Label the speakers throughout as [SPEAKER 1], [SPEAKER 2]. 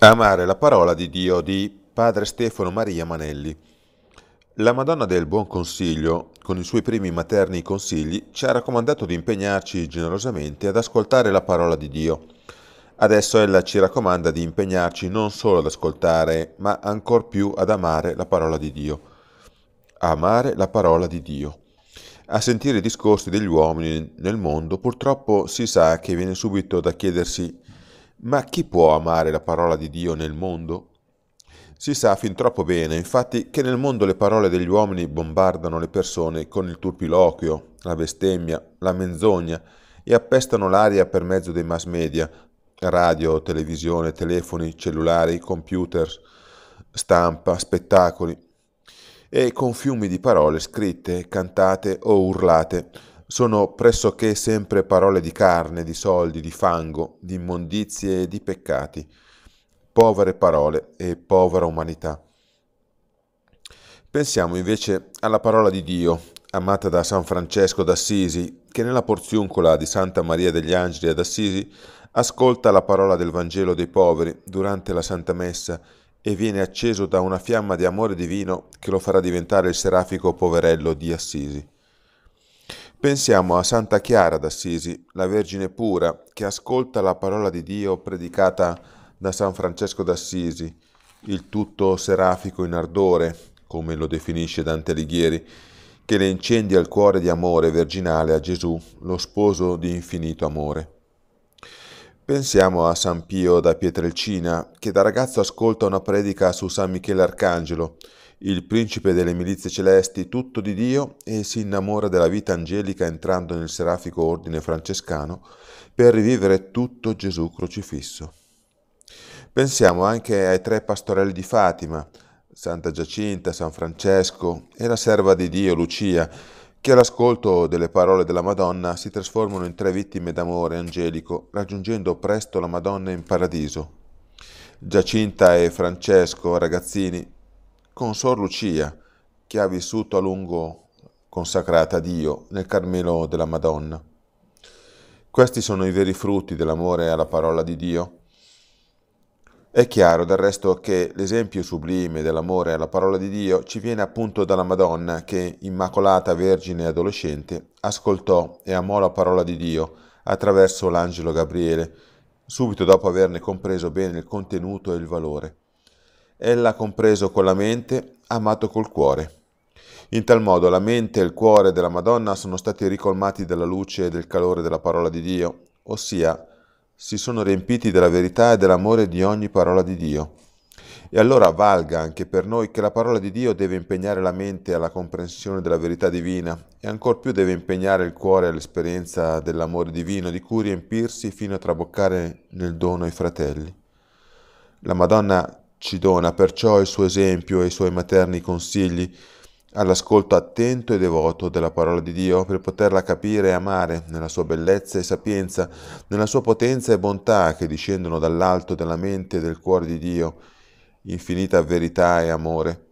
[SPEAKER 1] Amare la parola di Dio di Padre Stefano Maria Manelli. La Madonna del Buon Consiglio, con i suoi primi materni consigli, ci ha raccomandato di impegnarci generosamente ad ascoltare la parola di Dio. Adesso ella ci raccomanda di impegnarci non solo ad ascoltare, ma ancor più ad amare la parola di Dio. Amare la parola di Dio. A sentire i discorsi degli uomini nel mondo, purtroppo si sa che viene subito da chiedersi ma chi può amare la parola di Dio nel mondo? Si sa fin troppo bene, infatti, che nel mondo le parole degli uomini bombardano le persone con il turpiloquio, la bestemmia, la menzogna e appestano l'aria per mezzo dei mass media, radio, televisione, telefoni, cellulari, computer, stampa, spettacoli, e con fiumi di parole scritte, cantate o urlate sono pressoché sempre parole di carne, di soldi, di fango, di immondizie e di peccati. Povere parole e povera umanità. Pensiamo invece alla parola di Dio, amata da San Francesco d'Assisi, che nella porziuncola di Santa Maria degli Angeli ad Assisi ascolta la parola del Vangelo dei poveri durante la Santa Messa e viene acceso da una fiamma di amore divino che lo farà diventare il serafico poverello di Assisi. Pensiamo a Santa Chiara d'Assisi, la Vergine pura, che ascolta la parola di Dio predicata da San Francesco d'Assisi, il tutto serafico in ardore, come lo definisce Dante Alighieri, che le incendia il cuore di amore virginale a Gesù, lo sposo di infinito amore. Pensiamo a San Pio da Pietrelcina, che da ragazzo ascolta una predica su San Michele Arcangelo il principe delle milizie celesti, tutto di Dio, e si innamora della vita angelica entrando nel serafico ordine francescano per rivivere tutto Gesù crocifisso. Pensiamo anche ai tre pastorelli di Fatima, Santa Giacinta, San Francesco e la serva di Dio Lucia, che all'ascolto delle parole della Madonna si trasformano in tre vittime d'amore angelico, raggiungendo presto la Madonna in paradiso. Giacinta e Francesco, ragazzini, con Sor Lucia, che ha vissuto a lungo consacrata a Dio nel Carmelo della Madonna. Questi sono i veri frutti dell'amore alla parola di Dio. È chiaro del resto che l'esempio sublime dell'amore alla parola di Dio ci viene appunto dalla Madonna che, immacolata vergine e adolescente, ascoltò e amò la parola di Dio attraverso l'angelo Gabriele, subito dopo averne compreso bene il contenuto e il valore ella ha compreso con la mente, amato col cuore. In tal modo la mente e il cuore della Madonna sono stati ricolmati della luce e del calore della parola di Dio, ossia si sono riempiti della verità e dell'amore di ogni parola di Dio. E allora valga anche per noi che la parola di Dio deve impegnare la mente alla comprensione della verità divina e ancor più deve impegnare il cuore all'esperienza dell'amore divino di cui riempirsi fino a traboccare nel dono ai fratelli. La Madonna ci dona perciò il suo esempio e i suoi materni consigli all'ascolto attento e devoto della parola di Dio per poterla capire e amare nella sua bellezza e sapienza, nella sua potenza e bontà che discendono dall'alto della mente e del cuore di Dio, infinita verità e amore.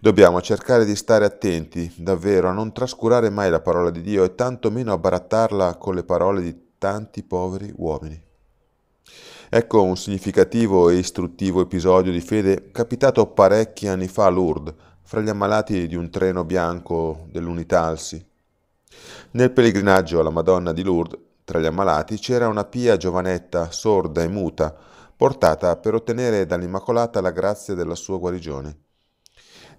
[SPEAKER 1] Dobbiamo cercare di stare attenti davvero a non trascurare mai la parola di Dio e tantomeno a barattarla con le parole di tanti poveri uomini. Ecco un significativo e istruttivo episodio di fede capitato parecchi anni fa a Lourdes, fra gli ammalati di un treno bianco dell'Unitalsi. Nel pellegrinaggio alla Madonna di Lourdes, tra gli ammalati, c'era una pia giovanetta, sorda e muta, portata per ottenere dall'Immacolata la grazia della sua guarigione.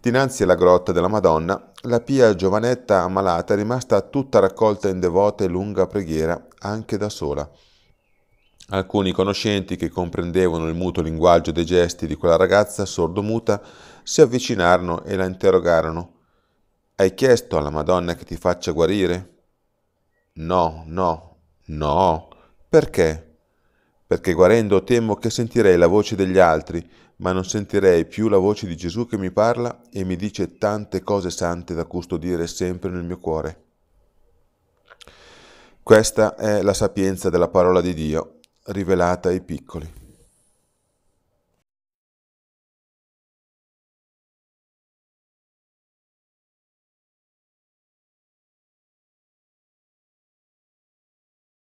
[SPEAKER 1] Dinanzi alla grotta della Madonna, la pia giovanetta ammalata è rimasta tutta raccolta in devota e lunga preghiera, anche da sola. Alcuni conoscenti che comprendevano il muto linguaggio dei gesti di quella ragazza sordomuta si avvicinarono e la interrogarono. Hai chiesto alla Madonna che ti faccia guarire? No, no, no. Perché? Perché guarendo temo che sentirei la voce degli altri, ma non sentirei più la voce di Gesù che mi parla e mi dice tante cose sante da custodire sempre nel mio cuore. Questa è la sapienza della parola di Dio rivelata ai piccoli.